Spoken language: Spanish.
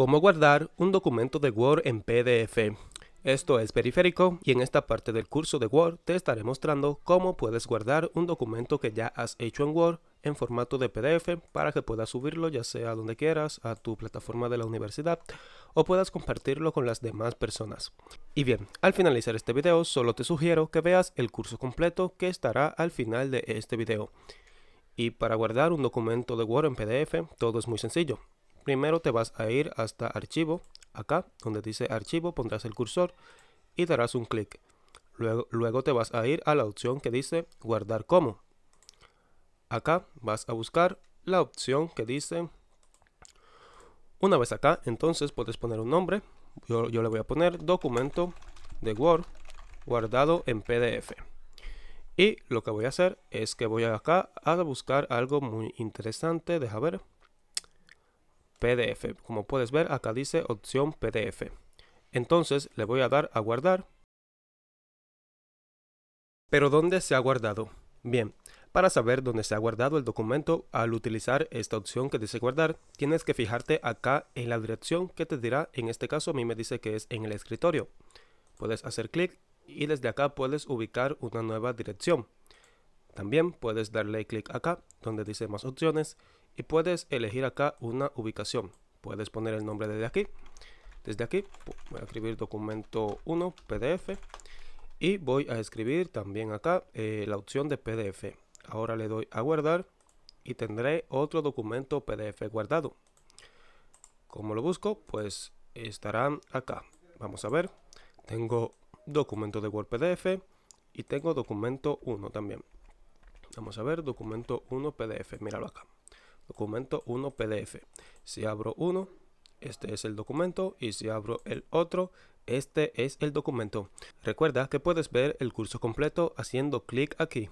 cómo guardar un documento de Word en PDF. Esto es Periférico y en esta parte del curso de Word te estaré mostrando cómo puedes guardar un documento que ya has hecho en Word en formato de PDF para que puedas subirlo ya sea donde quieras, a tu plataforma de la universidad o puedas compartirlo con las demás personas. Y bien, al finalizar este video solo te sugiero que veas el curso completo que estará al final de este video. Y para guardar un documento de Word en PDF todo es muy sencillo. Primero te vas a ir hasta archivo, acá donde dice archivo pondrás el cursor y darás un clic. Luego, luego te vas a ir a la opción que dice guardar como. Acá vas a buscar la opción que dice... Una vez acá, entonces puedes poner un nombre. Yo, yo le voy a poner documento de Word guardado en PDF. Y lo que voy a hacer es que voy acá a buscar algo muy interesante. Deja ver. PDF. Como puedes ver, acá dice opción PDF. Entonces le voy a dar a guardar. Pero ¿dónde se ha guardado? Bien, para saber dónde se ha guardado el documento, al utilizar esta opción que dice guardar, tienes que fijarte acá en la dirección que te dirá, en este caso a mí me dice que es en el escritorio. Puedes hacer clic y desde acá puedes ubicar una nueva dirección. También puedes darle clic acá donde dice más opciones y puedes elegir acá una ubicación. Puedes poner el nombre desde aquí. Desde aquí voy a escribir documento 1 PDF y voy a escribir también acá eh, la opción de PDF. Ahora le doy a guardar y tendré otro documento PDF guardado. Como lo busco? Pues estarán acá. Vamos a ver. Tengo documento de Word PDF y tengo documento 1 también. Vamos a ver, documento 1 PDF, míralo acá. Documento 1 PDF. Si abro uno, este es el documento y si abro el otro, este es el documento. Recuerda que puedes ver el curso completo haciendo clic aquí.